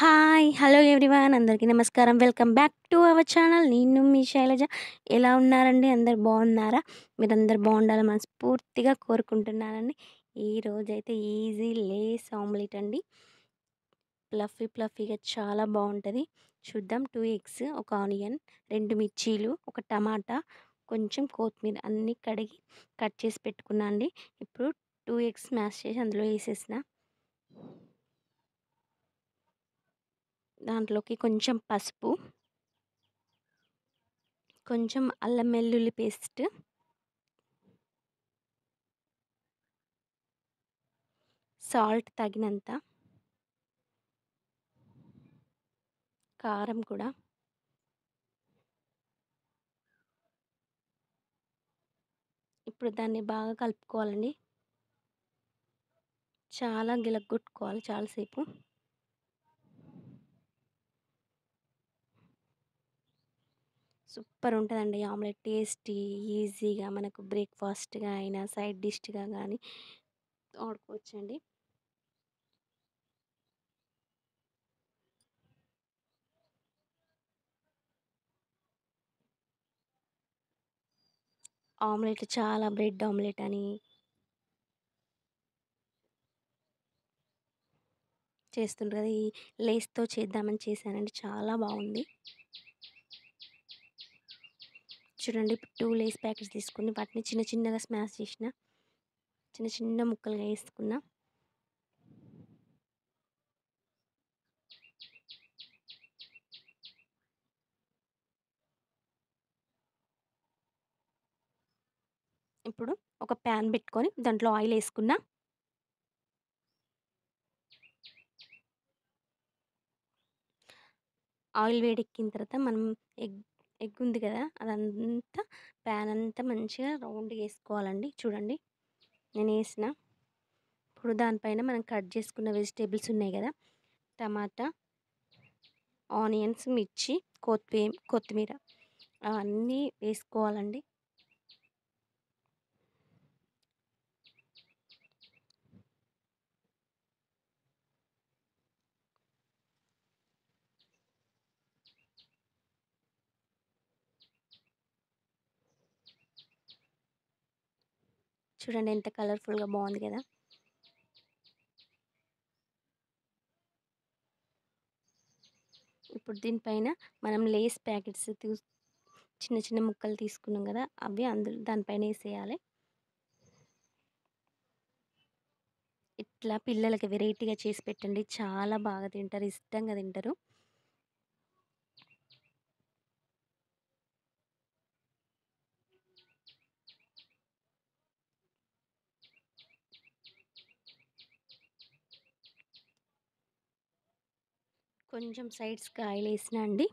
hi hello everyone అందరికీ నమస్కారం welcome back to our channel నేను మీ శైలజ ఎలా ఉన్నారండి అందరు బాగున్నారా మీరందరు బాగుండాలి మనస్ఫూర్తిగా కోరుకుంటున్నారండి ఈ రోజైతే ఈజీ లేస్ ఆమ్లెట్ అండి ప్లఫీ ప్లఫీగా చాలా బాగుంటుంది చూద్దాం టూ ఎగ్స్ ఒక ఆనియన్ రెండు మిర్చీలు ఒక టమాటా కొంచెం కొత్తిమీర అన్నీ కడిగి కట్ చేసి పెట్టుకున్నా అండి ఇప్పుడు టూ ఎగ్స్ మ్యాష్ చేసి అందులో వేసేసిన దాంట్లోకి కొంచెం పసుపు కొంచెం అల్లం వెల్లుల్లి పేస్ట్ సాల్ట్ తగినంత కారం కూడా ఇప్పుడు దాన్ని బాగా కలుపుకోవాలండి చాలా గిలగొట్టుకోవాలి చాలాసేపు సూపర్ ఉంటుందండి ఆమ్లెట్ టేస్టీ ఈజీగా మనకు బ్రేక్ఫాస్ట్గా అయినా సైడ్ డిష్గా కానీ వాడుకోవచ్చండి ఆమ్లెట్ చాలా బ్రెడ్ ఆమ్లెట్ అని చేస్తుంటారు కదా ఈ లేస్తో చేద్దామని చేశానండి చాలా బాగుంది చూడండి టూ లేస్ ప్యాకెట్స్ తీసుకుని వాటిని చిన్న చిన్నగా స్మాష్ చేసిన చిన్న చిన్న ముక్కలుగా వేసుకున్నా ఇప్పుడు ఒక ప్యాన్ పెట్టుకొని దాంట్లో ఆయిల్ వేసుకున్నా ఆయిల్ వేడెక్కిన తర్వాత మనం ఎగ్ ఎగ్ ఉంది కదా అదంతా ప్యాన్ అంతా మంచిగా రౌండ్గా వేసుకోవాలండి చూడండి నేను వేసిన ఇప్పుడు దానిపైన మనం కట్ చేసుకున్న వెజిటేబుల్స్ ఉన్నాయి కదా టమాటా ఆనియన్స్ మిర్చి కొత్తిమీర కొత్తిమీర అవన్నీ వేసుకోవాలండి చూడండి ఎంత కలర్ఫుల్గా బాగుంది కదా ఇప్పుడు దీనిపైన మనం లేస్ ప్యాకెట్స్ చిన్న చిన్న ముక్కలు తీసుకున్నాం కదా అవి అందులో దానిపైన వేసేయాలి ఇట్లా పిల్లలకి వెరైటీగా చేసి పెట్టండి చాలా బాగా తింటారు ఇష్టంగా తింటారు కొంచెం సైడ్స్కి ఆయిల్ వేసిన అండి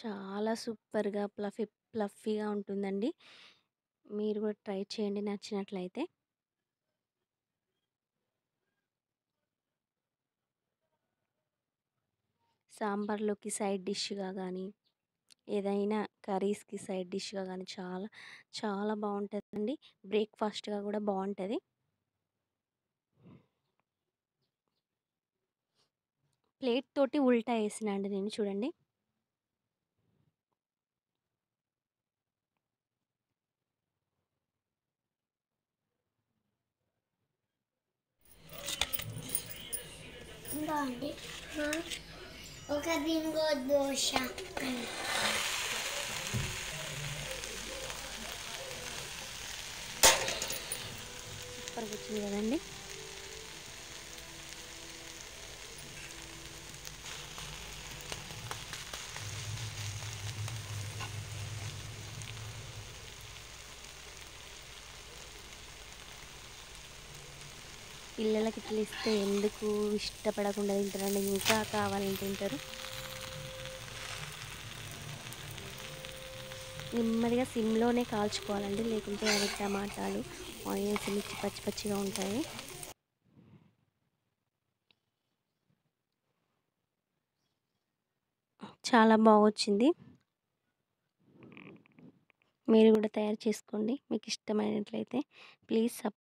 చాలా సూపర్గా ప్లఫీ ప్లఫీగా ఉంటుందండి మీరు కూడా ట్రై చేయండి నచ్చినట్లయితే సాంబార్లోకి సైడ్ డిష్గా కానీ ఏదైనా కర్రీస్కి సైడ్ డిష్గా కానీ చాలా చాలా బాగుంటుందండి బ్రేక్ఫాస్ట్గా కూడా బాగుంటుంది ప్లేట్ తోటి ఉల్టా వేసిన అండి నేను చూడండి బాగుంది ఒక బింగో దోశ సూపర్గా వచ్చింది కదండి పిల్లలకి ఇట్లా ఇస్తే ఎందుకు ఇష్టపడకుండా తింటారండి ఇంకా కావాలని తింటారు నెమ్మదిగా సిమ్లోనే కాల్చుకోవాలండి లేకుంటే అవి టమాటాలు ఆనియన్స్ మిర్చి పచ్చి పచ్చిగా ఉంటాయి చాలా బాగొచ్చింది మీరు కూడా తయారు చేసుకోండి మీకు ఇష్టమైనట్లయితే ప్లీజ్ సప్